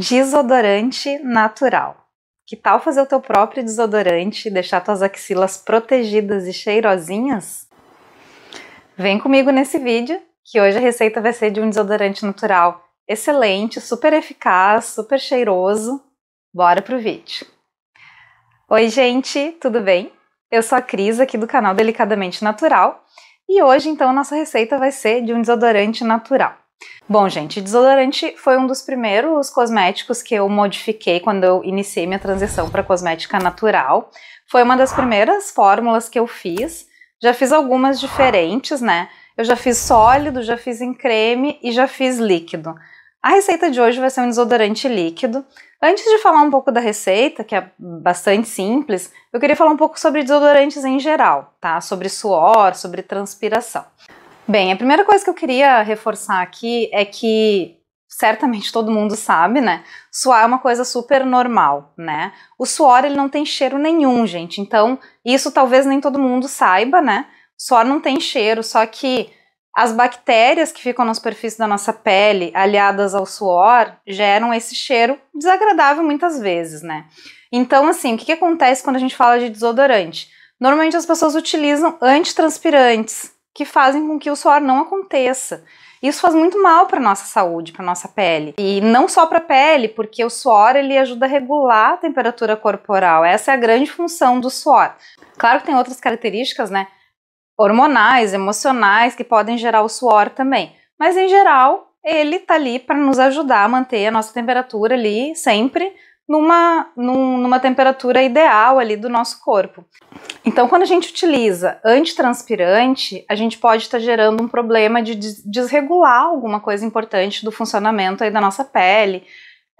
Desodorante natural. Que tal fazer o teu próprio desodorante e deixar tuas axilas protegidas e cheirosinhas? Vem comigo nesse vídeo, que hoje a receita vai ser de um desodorante natural excelente, super eficaz, super cheiroso. Bora pro vídeo. Oi, gente, tudo bem? Eu sou a Cris aqui do canal Delicadamente Natural, e hoje então nossa receita vai ser de um desodorante natural. Bom, gente, desodorante foi um dos primeiros cosméticos que eu modifiquei quando eu iniciei minha transição para cosmética natural. Foi uma das primeiras fórmulas que eu fiz. Já fiz algumas diferentes, né? Eu já fiz sólido, já fiz em creme e já fiz líquido. A receita de hoje vai ser um desodorante líquido. Antes de falar um pouco da receita, que é bastante simples, eu queria falar um pouco sobre desodorantes em geral, tá? Sobre suor, sobre transpiração. Bem, a primeira coisa que eu queria reforçar aqui é que certamente todo mundo sabe, né? Suar é uma coisa super normal, né? O suor ele não tem cheiro nenhum, gente. Então, isso talvez nem todo mundo saiba, né? suor não tem cheiro, só que as bactérias que ficam na superfície da nossa pele, aliadas ao suor, geram esse cheiro desagradável muitas vezes, né? Então, assim, o que, que acontece quando a gente fala de desodorante? Normalmente as pessoas utilizam antitranspirantes, que fazem com que o suor não aconteça. Isso faz muito mal para nossa saúde, para nossa pele. E não só para a pele, porque o suor ele ajuda a regular a temperatura corporal. Essa é a grande função do suor. Claro que tem outras características, né? Hormonais, emocionais, que podem gerar o suor também. Mas em geral, ele tá ali para nos ajudar a manter a nossa temperatura ali sempre numa, num, numa temperatura ideal ali do nosso corpo. Então, quando a gente utiliza antitranspirante, a gente pode estar tá gerando um problema de desregular alguma coisa importante do funcionamento aí da nossa pele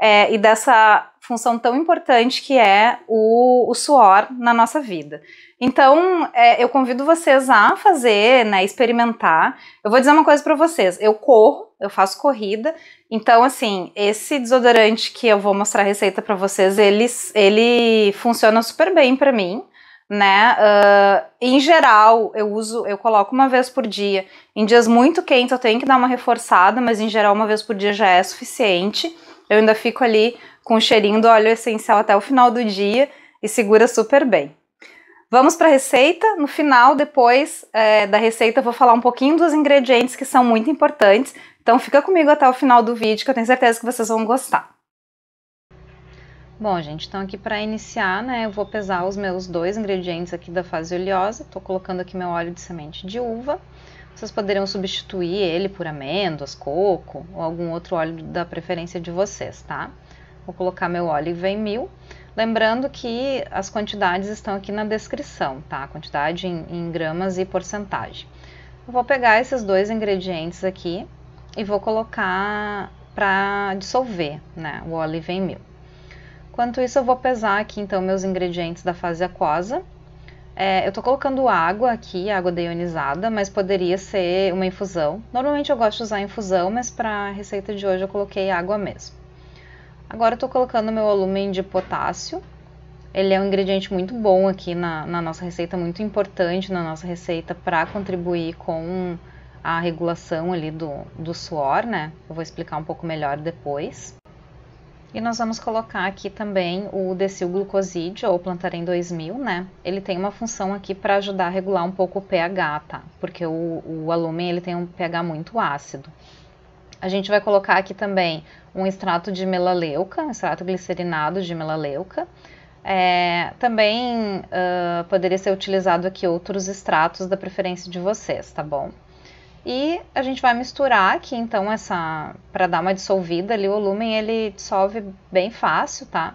é, e dessa função tão importante que é o, o suor na nossa vida. Então, é, eu convido vocês a fazer, né, experimentar. Eu vou dizer uma coisa para vocês. Eu corro, eu faço corrida. Então, assim, esse desodorante que eu vou mostrar a receita para vocês, ele, ele funciona super bem para mim né? Uh, em geral, eu uso, eu coloco uma vez por dia. Em dias muito quentes eu tenho que dar uma reforçada, mas em geral uma vez por dia já é suficiente. Eu ainda fico ali com o cheirinho do óleo essencial até o final do dia e segura super bem. Vamos para a receita. No final, depois é, da receita, eu vou falar um pouquinho dos ingredientes que são muito importantes. Então, fica comigo até o final do vídeo, que eu tenho certeza que vocês vão gostar. Bom, gente, então aqui para iniciar, né, eu vou pesar os meus dois ingredientes aqui da fase oleosa. Estou colocando aqui meu óleo de semente de uva. Vocês poderiam substituir ele por amêndoas, coco ou algum outro óleo da preferência de vocês, tá? Vou colocar meu óleo vem mil. Lembrando que as quantidades estão aqui na descrição, tá? Quantidade em, em gramas e porcentagem. Eu vou pegar esses dois ingredientes aqui e vou colocar para dissolver, né, o óleo vem mil. Enquanto isso, eu vou pesar aqui então meus ingredientes da fase aquosa. É, eu estou colocando água aqui, água deionizada, mas poderia ser uma infusão. Normalmente eu gosto de usar infusão, mas para a receita de hoje eu coloquei água mesmo. Agora eu estou colocando meu alumínio de potássio. Ele é um ingrediente muito bom aqui na, na nossa receita, muito importante na nossa receita para contribuir com a regulação ali do, do suor, né? Eu vou explicar um pouco melhor depois. E nós vamos colocar aqui também o descilglucosídeo, ou plantarém 2000, né? Ele tem uma função aqui para ajudar a regular um pouco o pH, tá? Porque o, o ele tem um pH muito ácido. A gente vai colocar aqui também um extrato de melaleuca, um extrato glicerinado de melaleuca. É, também uh, poderia ser utilizado aqui outros extratos da preferência de vocês, tá bom? E a gente vai misturar aqui então essa para dar uma dissolvida ali, o lumen ele dissolve bem fácil, tá?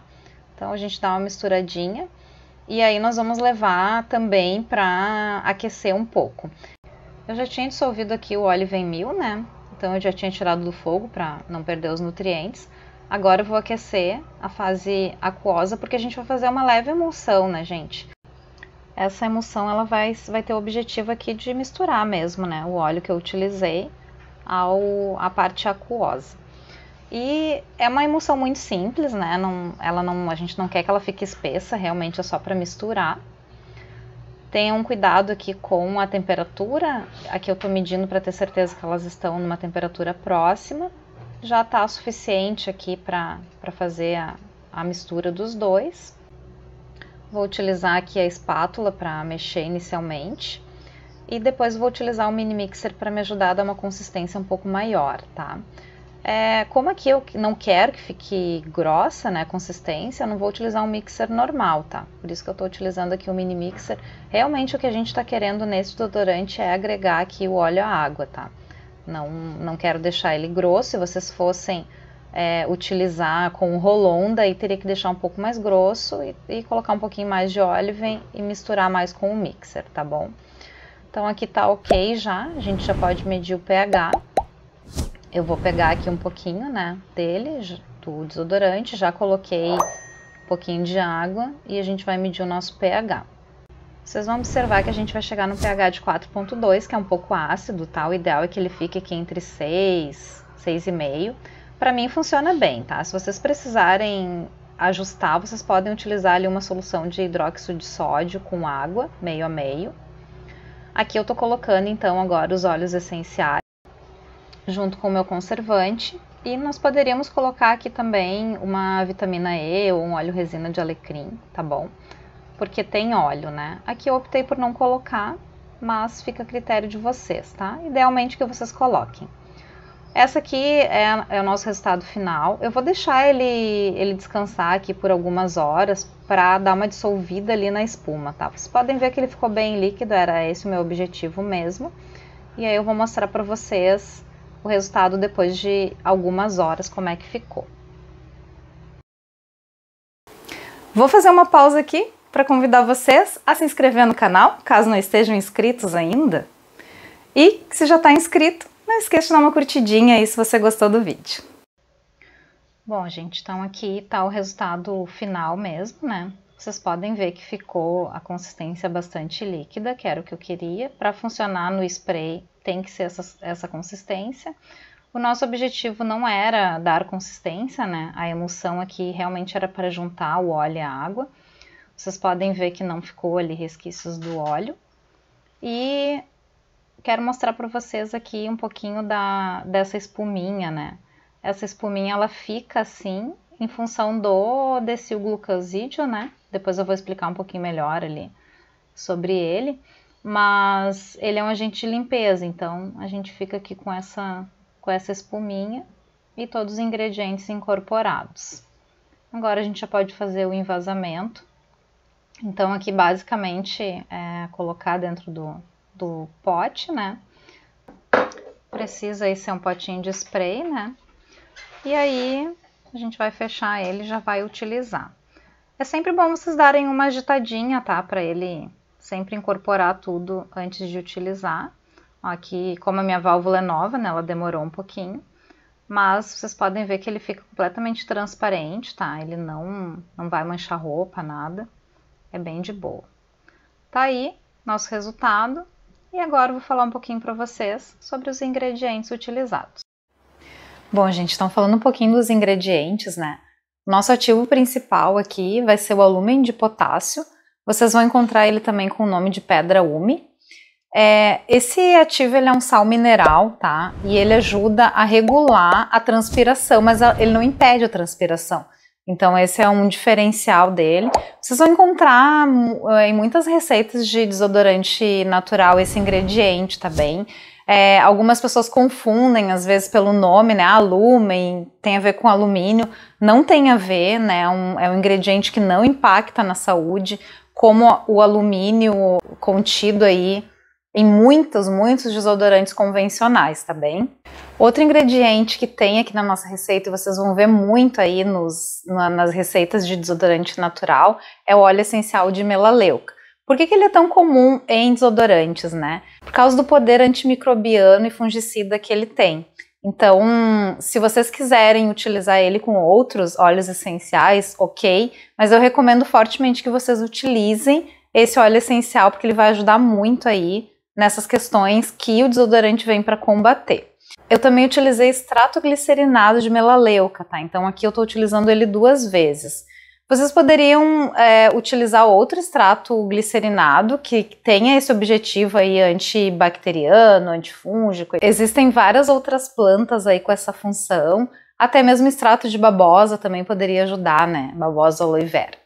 Então a gente dá uma misturadinha e aí nós vamos levar também para aquecer um pouco. Eu já tinha dissolvido aqui o óleo em mil, né? Então eu já tinha tirado do fogo para não perder os nutrientes. Agora eu vou aquecer a fase aquosa porque a gente vai fazer uma leve emulsão, né, gente? essa emulsão ela vai, vai ter o objetivo aqui de misturar mesmo, né? O óleo que eu utilizei ao, a parte aquosa. E é uma emulsão muito simples, né? Não, ela não, a gente não quer que ela fique espessa, realmente é só para misturar. Tenha um cuidado aqui com a temperatura. Aqui eu estou medindo para ter certeza que elas estão numa temperatura próxima. Já está suficiente aqui para fazer a, a mistura dos dois. Vou utilizar aqui a espátula para mexer inicialmente. E depois vou utilizar o mini mixer para me ajudar a dar uma consistência um pouco maior, tá? É, como aqui eu não quero que fique grossa, né, consistência, eu não vou utilizar um mixer normal, tá? Por isso que eu estou utilizando aqui o um mini mixer. Realmente o que a gente está querendo nesse desodorante é agregar aqui o óleo à água, tá? Não, não quero deixar ele grosso, se vocês fossem é, utilizar com o rolon, daí teria que deixar um pouco mais grosso e, e colocar um pouquinho mais de óleo vem, e misturar mais com o mixer, tá bom? Então aqui tá ok já, a gente já pode medir o pH. Eu vou pegar aqui um pouquinho, né, dele, do desodorante, já coloquei um pouquinho de água e a gente vai medir o nosso pH. Vocês vão observar que a gente vai chegar no pH de 4.2, que é um pouco ácido, tá? O ideal é que ele fique aqui entre 6, 6,5 para mim funciona bem, tá? Se vocês precisarem ajustar, vocês podem utilizar ali uma solução de hidróxido de sódio com água, meio a meio. Aqui eu tô colocando então agora os óleos essenciais junto com o meu conservante e nós poderíamos colocar aqui também uma vitamina E ou um óleo resina de alecrim, tá bom? Porque tem óleo, né? Aqui eu optei por não colocar, mas fica a critério de vocês, tá? Idealmente que vocês coloquem. Essa aqui é, é, o nosso resultado final. Eu vou deixar ele, ele descansar aqui por algumas horas para dar uma dissolvida ali na espuma, tá? Vocês podem ver que ele ficou bem líquido, era esse o meu objetivo mesmo. E aí eu vou mostrar para vocês o resultado depois de algumas horas, como é que ficou. Vou fazer uma pausa aqui para convidar vocês a se inscrever no canal, caso não estejam inscritos ainda. E se já está inscrito, não esqueça de dar uma curtidinha aí se você gostou do vídeo. Bom, gente, então aqui tá o resultado final mesmo, né? Vocês podem ver que ficou a consistência bastante líquida, que era o que eu queria. Para funcionar no spray tem que ser essa, essa consistência. O nosso objetivo não era dar consistência, né? A emulsão aqui realmente era para juntar o óleo e a água. Vocês podem ver que não ficou ali resquícios do óleo. E quero mostrar para vocês aqui um pouquinho da, dessa espuminha, né? Essa espuminha, ela fica assim em função do descilglucosídeo, né? Depois eu vou explicar um pouquinho melhor ali sobre ele. Mas ele é um agente de limpeza, então a gente fica aqui com essa, com essa espuminha e todos os ingredientes incorporados. Agora a gente já pode fazer o envasamento. Então aqui basicamente é colocar dentro do, do pote, né? Precisa aí ser um potinho de spray, né? E aí a gente vai fechar ele e já vai utilizar. É sempre bom vocês darem uma agitadinha, tá? Para ele sempre incorporar tudo antes de utilizar. Aqui, como a minha válvula é nova, né? Ela demorou um pouquinho. Mas vocês podem ver que ele fica completamente transparente, tá? Ele não, não vai manchar roupa, nada. É bem de boa. Tá aí nosso resultado. E agora eu vou falar um pouquinho para vocês sobre os ingredientes utilizados. Bom, gente, estão falando um pouquinho dos ingredientes, né? Nosso ativo principal aqui vai ser o alumem de potássio. Vocês vão encontrar ele também com o nome de pedra ume. É, esse ativo ele é um sal mineral, tá? E ele ajuda a regular a transpiração, mas ele não impede a transpiração. Então, esse é um diferencial dele. Vocês vão encontrar eh, em muitas receitas de desodorante natural esse ingrediente também. É, algumas pessoas confundem, às vezes, pelo nome, né? Alumen tem a ver com alumínio. Não tem a ver, né? É um, é um ingrediente que não impacta na saúde, como o alumínio contido aí em muitos, muitos desodorantes convencionais, tá bem? Outro ingrediente que tem aqui na nossa receita, e vocês vão ver muito aí nos, na, nas receitas de desodorante natural, é o óleo essencial de melaleuca. Por que, que ele é tão comum em desodorantes, né? Por causa do poder antimicrobiano e fungicida que ele tem. Então, se vocês quiserem utilizar ele com outros óleos essenciais, ok, mas eu recomendo fortemente que vocês utilizem esse óleo essencial, porque ele vai ajudar muito aí nessas questões que o desodorante vem para combater. Eu também utilizei extrato glicerinado de melaleuca, tá? Então aqui eu estou utilizando ele duas vezes. Vocês poderiam é, utilizar outro extrato glicerinado que tenha esse objetivo aí antibacteriano, antifúngico. Existem várias outras plantas aí com essa função. Até mesmo extrato de babosa também poderia ajudar, né? Babosa aloe vera.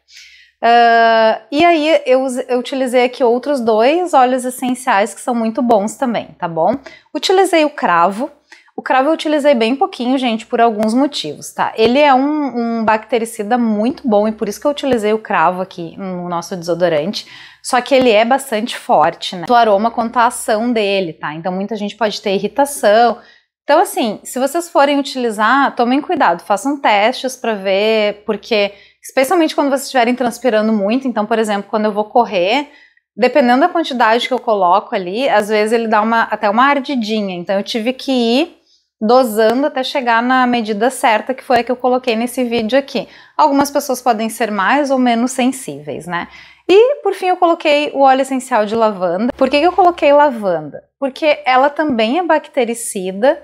Uh, e aí eu, eu, utilizei aqui outros dois óleos essenciais que são muito bons também, tá bom? Utilizei o cravo. O cravo eu utilizei bem pouquinho, gente, por alguns motivos, tá? Ele é um, um bactericida muito bom e por isso que eu utilizei o cravo aqui no nosso desodorante. Só que ele é bastante forte, né? O aroma quanto à ação dele, tá? Então muita gente pode ter irritação, então, assim, se vocês forem utilizar, tomem cuidado, façam testes para ver, porque Especialmente quando vocês estiverem transpirando muito. Então, por exemplo, quando eu vou correr, dependendo da quantidade que eu coloco ali, às vezes ele dá uma, até uma ardidinha. Então, eu tive que ir dosando até chegar na medida certa, que foi a que eu coloquei nesse vídeo aqui. Algumas pessoas podem ser mais ou menos sensíveis, né? E por fim eu coloquei o óleo essencial de lavanda. Por que, que eu coloquei lavanda? Porque ela também é bactericida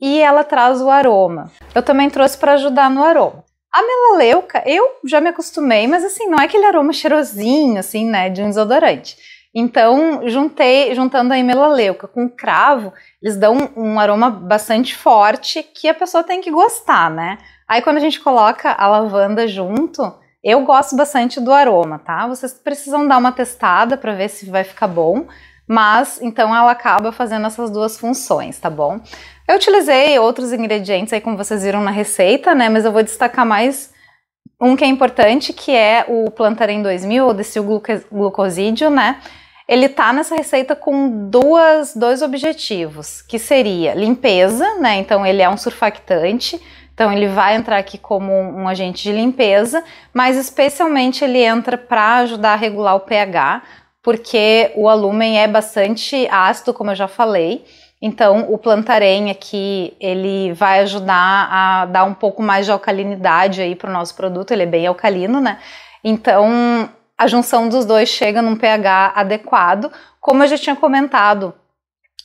e ela traz o aroma. Eu também trouxe para ajudar no aroma. A melaleuca, eu já me acostumei, mas assim, não é aquele aroma cheirosinho, assim, né, de um desodorante. Então, juntei, juntando aí melaleuca com cravo, eles dão um aroma bastante forte que a pessoa tem que gostar, né? Aí quando a gente coloca a lavanda junto, eu gosto bastante do aroma, tá? Vocês precisam dar uma testada para ver se vai ficar bom, mas então ela acaba fazendo essas duas funções, tá bom? Eu utilizei outros ingredientes aí, como vocês viram na receita, né? Mas eu vou destacar mais um que é importante, que é o Plantarém 2000, ou desse glucosídeo, né? Ele tá nessa receita com duas, dois objetivos, que seria limpeza, né? Então ele é um surfactante, então ele vai entrar aqui como um, um agente de limpeza, mas especialmente ele entra para ajudar a regular o pH, porque o alumen é bastante ácido, como eu já falei. Então, o plantarém aqui, ele vai ajudar a dar um pouco mais de alcalinidade aí para o nosso produto, ele é bem alcalino, né? Então, a junção dos dois chega num pH adequado, como eu já tinha comentado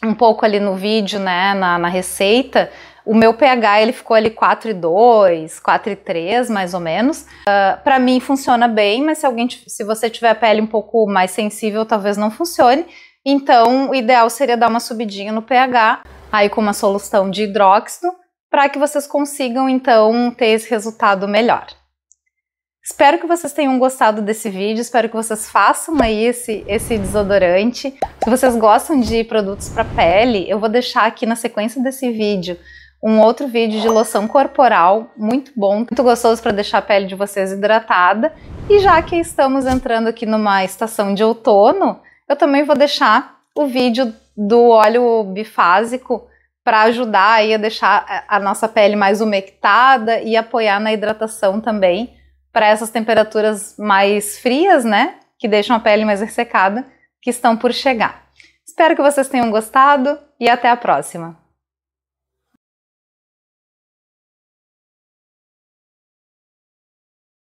um pouco ali no vídeo, né, na, na receita, o meu pH ele ficou ali 4,2, 4,3 mais ou menos. Uh, ah, para mim funciona bem, mas se alguém, se você tiver a pele um pouco mais sensível, talvez não funcione. Então, o ideal seria dar uma subidinha no pH, aí com uma solução de hidróxido, para que vocês consigam então ter esse resultado melhor. Espero que vocês tenham gostado desse vídeo, espero que vocês façam aí esse, esse desodorante. Se vocês gostam de produtos para pele, eu vou deixar aqui na sequência desse vídeo um outro vídeo de loção corporal muito bom, muito gostoso para deixar a pele de vocês hidratada. E já que estamos entrando aqui numa estação de outono, eu também vou deixar o vídeo do óleo bifásico para ajudar aí a deixar a nossa pele mais umectada e apoiar na hidratação também para essas temperaturas mais frias, né? Que deixam a pele mais ressecada, que estão por chegar. Espero que vocês tenham gostado e até a próxima!